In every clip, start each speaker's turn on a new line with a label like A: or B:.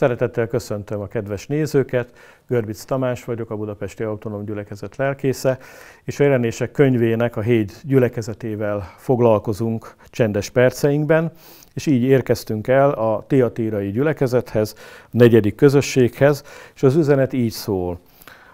A: Szeretettel köszöntöm a kedves nézőket, Görbic Tamás vagyok, a Budapesti Autonóm Gyülekezet lelkésze, és a jelenések könyvének a hét gyülekezetével foglalkozunk csendes perceinkben, és így érkeztünk el a Tiatírai gyülekezethez, a negyedik közösséghez, és az üzenet így szól.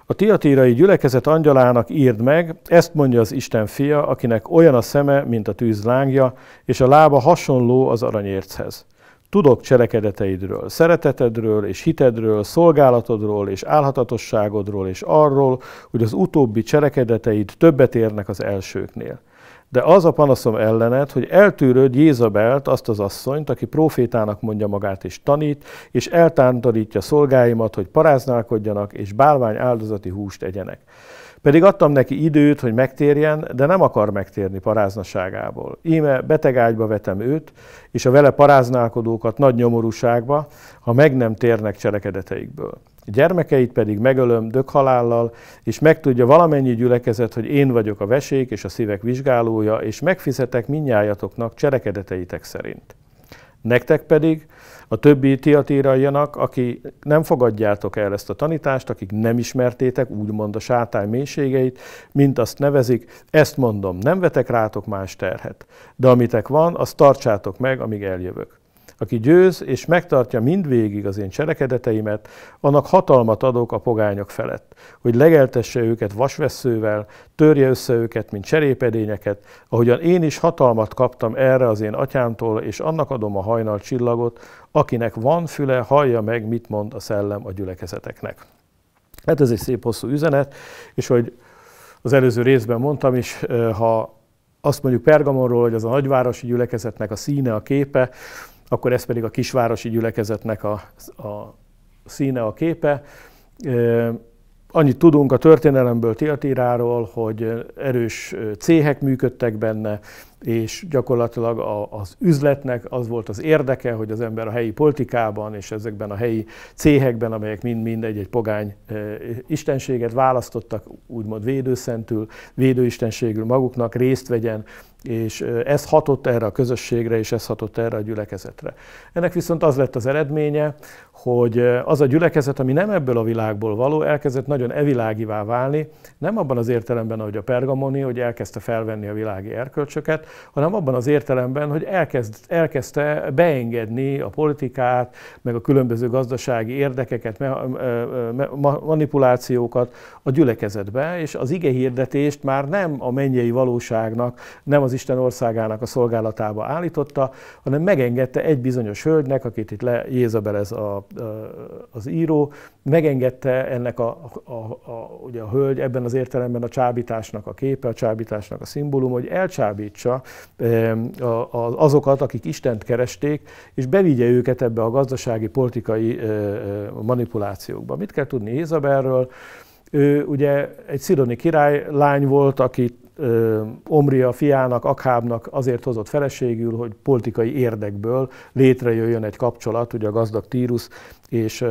A: A Tiatírai gyülekezet angyalának írd meg, ezt mondja az Isten fia, akinek olyan a szeme, mint a tűz lángja, és a lába hasonló az aranyérchez Tudok cselekedeteidről, szeretetedről és hitedről, szolgálatodról és álhatatosságodról és arról, hogy az utóbbi cselekedeteid többet érnek az elsőknél. De az a panaszom ellened, hogy eltűröd Jézabelt, azt az asszonyt, aki profétának mondja magát és tanít, és eltántorítja szolgáimat, hogy paráználkodjanak és bálvány áldozati húst egyenek. Pedig adtam neki időt, hogy megtérjen, de nem akar megtérni paráznaságából. Íme betegágyba vetem őt, és a vele paráználkodókat nagy nyomorúságba, ha meg nem térnek cselekedeteikből. Gyermekeit pedig megölöm dökhalállal, és megtudja valamennyi gyülekezet, hogy én vagyok a vesék és a szívek vizsgálója, és megfizetek minnyájatoknak cselekedeteitek szerint. Nektek pedig a többi tiatírajjanak, aki nem fogadjátok el ezt a tanítást, akik nem ismertétek úgymond a sátány mélységeit, mint azt nevezik, ezt mondom, nem vetek rátok más terhet, de amitek van, azt tartsátok meg, amíg eljövök. Aki győz és megtartja mindvégig az én cselekedeteimet, annak hatalmat adok a pogányok felett, hogy legeltesse őket vasveszővel, törje össze őket, mint cserépedényeket, ahogyan én is hatalmat kaptam erre az én atyámtól, és annak adom a hajnal csillagot, akinek van füle, hallja meg, mit mond a szellem a gyülekezeteknek. Hát ez egy szép hosszú üzenet, és hogy az előző részben mondtam is, eh, ha azt mondjuk Pergamonról, hogy az a nagyvárosi gyülekezetnek a színe, a képe, akkor ez pedig a kisvárosi gyülekezetnek a, a színe, a képe. Annyit tudunk a történelemből, Tiltiráról, hogy erős céhek működtek benne, és gyakorlatilag a, az üzletnek az volt az érdeke, hogy az ember a helyi politikában és ezekben a helyi céhekben, amelyek mind-mind egy-egy pogány e, istenséget választottak, úgymond védőszentül, védőistenségül maguknak részt vegyen, és eh, ez hatott erre a közösségre, és ez hatott erre a gyülekezetre. Ennek viszont az lett az eredménye, hogy eh, az a gyülekezet, ami nem ebből a világból való, elkezdett nagyon evilágivá válni, nem abban az értelemben, ahogy a pergamoni, hogy elkezdte felvenni a világi erkölcsöket, hanem abban az értelemben, hogy elkezd, elkezdte beengedni a politikát, meg a különböző gazdasági érdekeket, manipulációkat a gyülekezetbe, és az ige hirdetést már nem a mennyei valóságnak, nem az Isten országának a szolgálatába állította, hanem megengedte egy bizonyos hölgynek, akit itt lejézabel ez a, az író, megengedte ennek a, a, a, ugye a hölgy ebben az értelemben a csábításnak a képe, a csábításnak a szimbólum, hogy elcsábítsa azokat, akik Istent keresték, és bevigye őket ebbe a gazdasági, politikai manipulációkba. Mit kell tudni Ézabelről? Ő ugye egy szidoni király lány volt, akit Omria fiának, Akhábnak azért hozott feleségül, hogy politikai érdekből létrejöjjön egy kapcsolat, ugye a gazdag Tírus és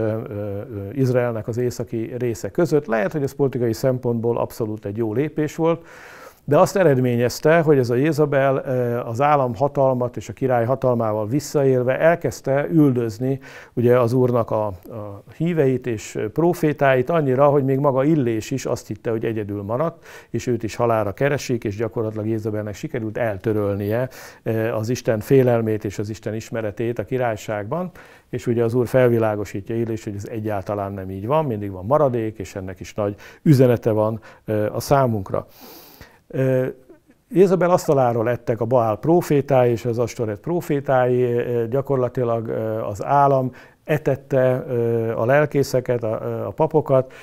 A: Izraelnek az északi része között. Lehet, hogy ez politikai szempontból abszolút egy jó lépés volt, de azt eredményezte, hogy ez a Jézabel eh, az állam hatalmat és a király hatalmával visszaélve elkezdte üldözni ugye az úrnak a, a híveit és profétáit annyira, hogy még maga Illés is azt hitte, hogy egyedül maradt, és őt is halára keresik, és gyakorlatilag Jézabelnek sikerült eltörölnie eh, az Isten félelmét és az Isten ismeretét a királyságban, és ugye az úr felvilágosítja Illés, hogy ez egyáltalán nem így van, mindig van maradék, és ennek is nagy üzenete van eh, a számunkra. Jézabel asztaláról ettek a Baál profétái és az Astoret profétái, gyakorlatilag az állam etette a lelkészeket, a, papokat,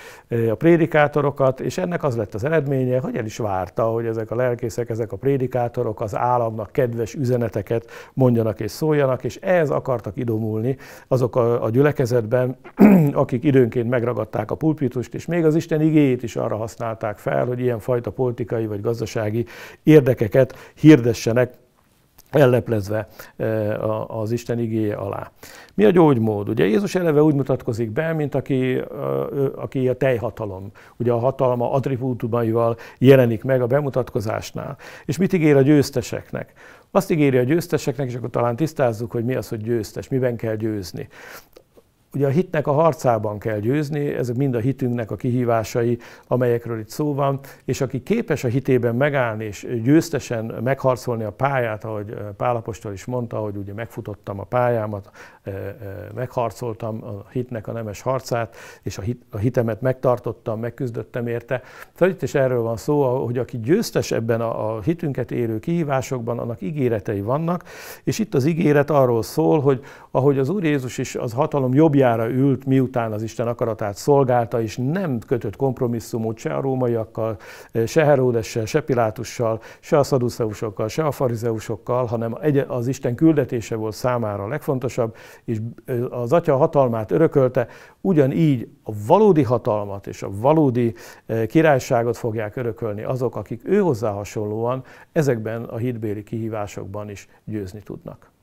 A: a prédikátorokat, és ennek az lett az eredménye, hogy el is várta, hogy ezek a lelkészek, ezek a prédikátorok az államnak kedves üzeneteket mondjanak és szóljanak, és ehhez akartak idomulni azok a, a gyülekezetben, akik időnként megragadták a pulpitust, és még az Isten igéjét is arra használták fel, hogy ilyenfajta politikai vagy gazdasági érdekeket hirdessenek elleplezve e, az Isten igéje alá. Mi a gyógymód? Ugye Jézus eleve úgy mutatkozik be, mint aki, aki a tejhatalom, Ugye a hatalma attribútumaival jelenik meg a bemutatkozásnál. És mit ígér a győzteseknek? Azt ígéri a győzteseknek, és akkor talán tisztázzuk, hogy mi az, hogy győztes, miben kell győzni. Ugye a hitnek a harcában kell győzni, ezek mind a hitünknek a kihívásai, amelyekről itt szó van, és aki képes a hitében megállni és győztesen megharcolni a pályát, ahogy eh, Pálapostól is mondta, hogy ugye megfutottam a pályámat, eh, eh, megharcoltam a hitnek a nemes harcát, és a, hit, a hitemet megtartottam, megküzdöttem érte. Tehát szóval itt is erről van szó, hogy aki győztes ebben a, a hitünket érő kihívásokban, annak ígéretei vannak, és itt az ígéret arról szól, hogy ahogy az Úr Jézus is az hatalom jobb jobbjára ült, miután az Isten akaratát szolgálta, és nem kötött kompromisszumot se a rómaiakkal, se Heródessel, se Pilátussal, se a szaduszeusokkal, se a farizeusokkal, hanem az Isten küldetése volt számára a legfontosabb, és az atya hatalmát örökölte, ugyanígy a valódi hatalmat és a valódi királyságot fogják örökölni azok, akik ő hozzá hasonlóan ezekben a hitbéli kihívásokban is győzni tudnak.